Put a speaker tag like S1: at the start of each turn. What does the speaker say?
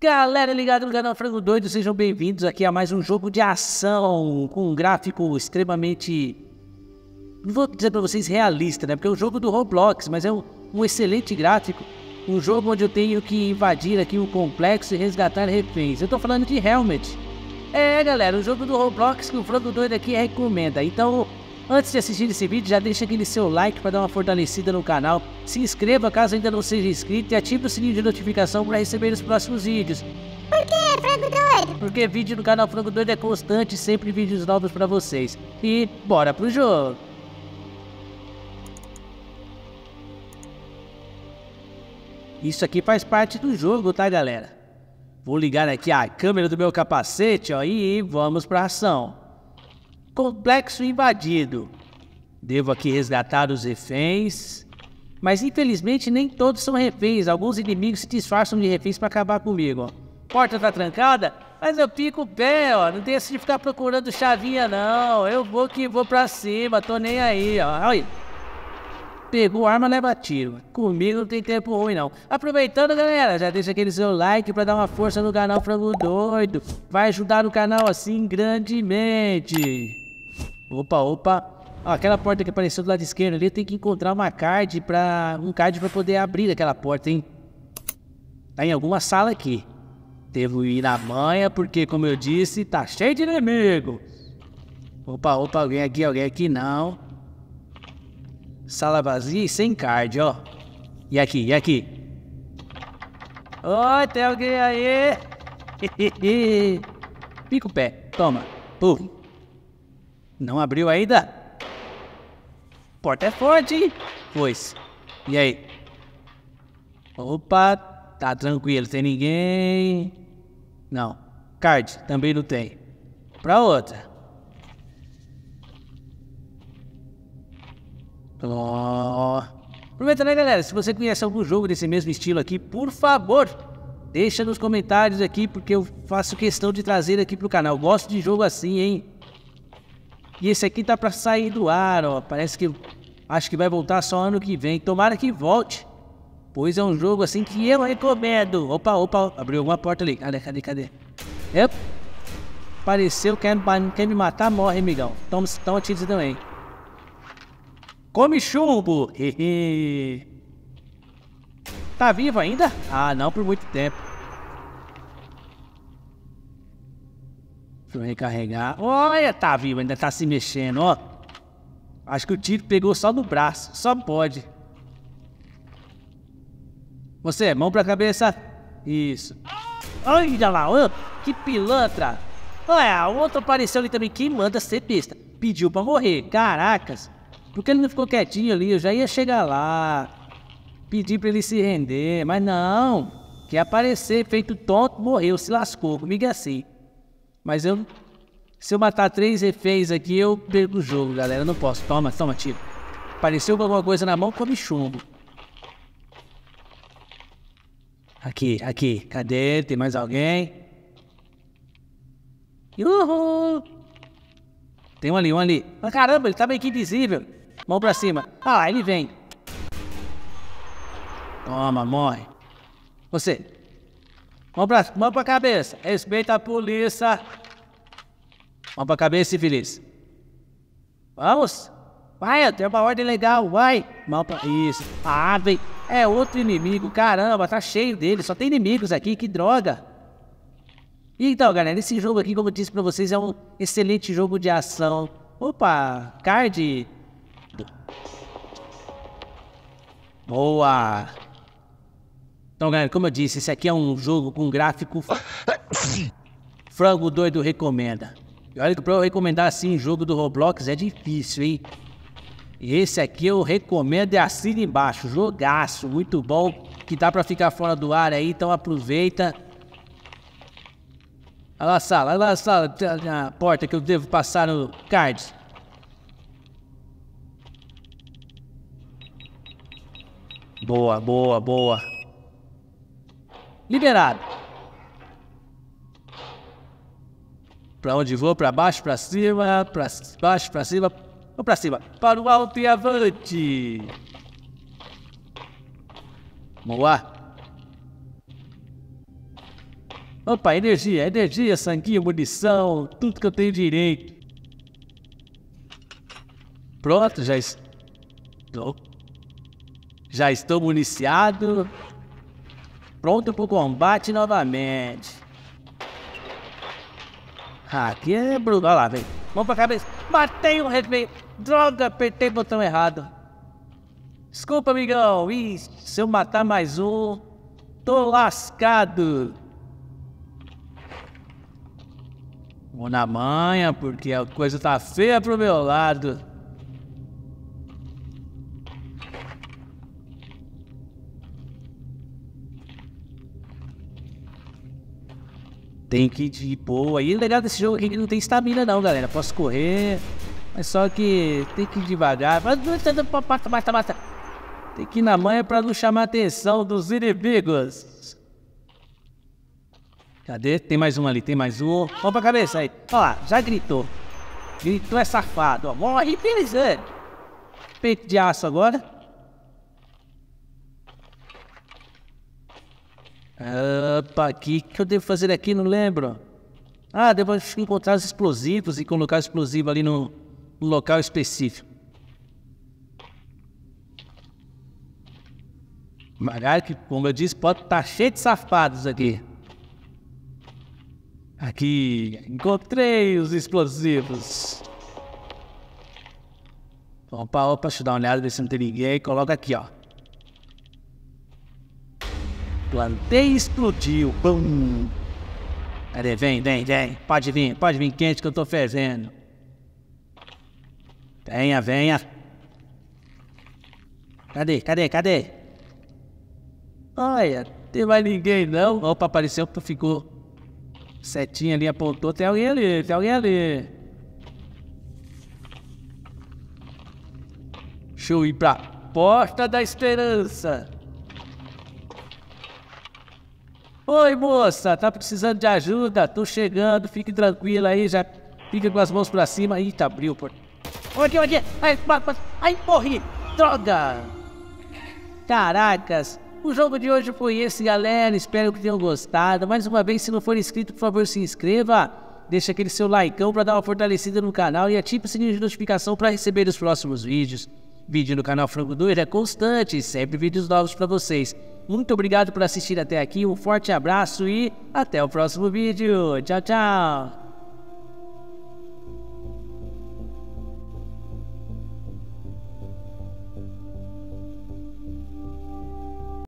S1: Galera ligada no canal Frango Doido, sejam bem-vindos aqui a mais um jogo de ação com um gráfico extremamente. Não vou dizer para vocês realista, né? Porque é um jogo do Roblox, mas é um, um excelente gráfico. Um jogo onde eu tenho que invadir aqui o um complexo e resgatar reféns. Eu tô falando de Helmet. É, galera, o um jogo do Roblox que o Frango Doido aqui recomenda. Então, Antes de assistir esse vídeo, já deixa aquele seu like para dar uma fortalecida no canal, se inscreva caso ainda não seja inscrito e ative o sininho de notificação para receber os próximos vídeos. Por que, Frango Doido? Porque vídeo no canal Frango Doido é constante, sempre vídeos novos para vocês. E bora pro jogo! Isso aqui faz parte do jogo, tá galera? Vou ligar aqui a câmera do meu capacete ó, e vamos pra ação complexo invadido. Devo aqui resgatar os reféns. Mas infelizmente nem todos são reféns. Alguns inimigos se disfarçam de reféns para acabar comigo. Porta tá trancada, mas eu pico o pé, ó. Não tem essa de ficar procurando chavinha, não. Eu vou que vou pra cima, tô nem aí, ó. Olha. Pegou arma, leva tiro. Comigo não tem tempo ruim, não. Aproveitando, galera, já deixa aquele seu like pra dar uma força no canal Frango Doido. Vai ajudar o canal assim grandemente. Opa, opa. Ó, aquela porta que apareceu do lado esquerdo ali, eu tenho que encontrar uma card pra. um card pra poder abrir aquela porta, hein? Tá em alguma sala aqui. Devo ir na manha, porque como eu disse, tá cheio de inimigo. Opa, opa, alguém aqui, alguém aqui não. Sala vazia e sem card, ó. E aqui, e aqui? Oi, tem alguém aí? Pica o pé, toma. Pum. Não abriu ainda. Porta é forte, hein? Pois. E aí? Opa, tá tranquilo, tem ninguém. Não. Card, também não tem. Pra outra. Oh. Aproveita, né, galera? Se você conhece algum jogo desse mesmo estilo aqui, por favor, deixa nos comentários aqui, porque eu faço questão de trazer aqui pro canal. gosto de jogo assim, hein? E esse aqui tá para sair do ar, ó. Parece que acho que vai voltar só ano que vem. Tomara que volte. Pois é um jogo assim que eu recomendo. Opa, opa, abriu alguma porta ali. Cadê, cadê, cadê? Yep. É, apareceu, quer, quer me matar, morre, amigão. Toma, toma tiro também. Come chumbo. tá vivo ainda? Ah, não por muito tempo. Deixa eu recarregar. Olha, tá vivo, ainda tá se mexendo, ó. Acho que o tiro pegou só no braço. Só pode. Você, mão pra cabeça. Isso. Olha lá, ó, que pilantra. Olha, o outro apareceu ali também. Quem manda ser besta? Pediu pra morrer. Caracas. Porque ele não ficou quietinho ali? Eu já ia chegar lá. Pedir pra ele se render. Mas não. Quer aparecer, feito tonto, morreu, se lascou. Comigo é assim. Mas eu. Se eu matar três reféns aqui, eu perco o jogo, galera. não posso. Toma, toma, tiro. Apareceu alguma coisa na mão, come chumbo. Aqui, aqui. Cadê? Tem mais alguém? Uhul! Tem um ali, um ali. Ah, caramba, ele tá meio que invisível. Mão pra cima. Ah, ele vem. Toma, morre. Você. Mão pra, mão pra cabeça. Respeita a polícia. Mão pra cabeça, civis. Vamos. Vai, tem uma ordem legal, vai. Mão pra... Isso. A ave é outro inimigo. Caramba, tá cheio dele. Só tem inimigos aqui, que droga. Então, galera, esse jogo aqui, como eu disse pra vocês, é um excelente jogo de ação. Opa, card. Boa. Então, galera, como eu disse, esse aqui é um jogo com gráfico. Frango doido recomenda. E olha que pra eu recomendar assim jogo do Roblox é difícil, hein? E esse aqui eu recomendo e é assina embaixo. Jogaço, muito bom. Que dá pra ficar fora do ar aí, então aproveita. Olha lá a sala, olha lá a sala, a porta que eu devo passar no cards. Boa, boa, boa. Liberado. Pra onde vou? Pra baixo, pra cima, pra baixo, pra cima. Vou pra cima. Para o alto e avante. Vamos lá. Opa, energia, energia, sanguinho, munição, tudo que eu tenho direito. Pronto, já estou. Já estou municiado pronto pro combate novamente. Aqui é Bruno, olha lá, vem. Mão pra cabeça. Matei um refém. Droga, apertei o botão errado. Desculpa, amigão. Ih, se eu matar mais um, tô lascado. Vou na manha, porque a coisa tá feia pro meu lado. Tem que ir de boa. E o legal desse jogo é que ele não tem estamina não, galera. Posso correr. Mas só que tem que ir devagar. Basta, basta, basta. Tem que ir na manha pra não chamar a atenção dos inimigos. Cadê? Tem mais um ali, tem mais um. Vamos pra cabeça aí. Ó lá, já gritou. Gritou é safado, ó. Morre, felizante. Peito de aço agora. Opa, o que, que eu devo fazer aqui? Não lembro. Ah, devo encontrar os explosivos e colocar o explosivo ali no, no local específico. Magalha, que, como eu disse, pode estar tá cheio de safados aqui. Aqui, encontrei os explosivos. Opa, opa, deixa eu dar uma olhada, ver se não tem ninguém. Coloca aqui, ó. Plantei e explodiu. Bum. Cadê? Vem, vem, vem. Pode vir, pode vir quente que eu tô fervendo. Venha, venha. Cadê, cadê, cadê? Olha, tem mais ninguém não. Opa, apareceu, tu ficou. Setinha ali apontou. Tem alguém ali, tem alguém ali. Deixa eu ir pra Porta da Esperança. Oi, moça, tá precisando de ajuda? Tô chegando, fique tranquila aí, já fica com as mãos pra cima. Eita, abriu, portão. Onde, onde? Ai, ai, morri! Droga! Caracas! O jogo de hoje foi esse, galera. Espero que tenham gostado. Mais uma vez, se não for inscrito, por favor, se inscreva. Deixa aquele seu like para dar uma fortalecida no canal e ative o sininho de notificação para receber os próximos vídeos. Vídeo no canal Frango Doido é constante, sempre vídeos novos para vocês. Muito obrigado por assistir até aqui, um forte abraço e até o próximo vídeo. Tchau, tchau!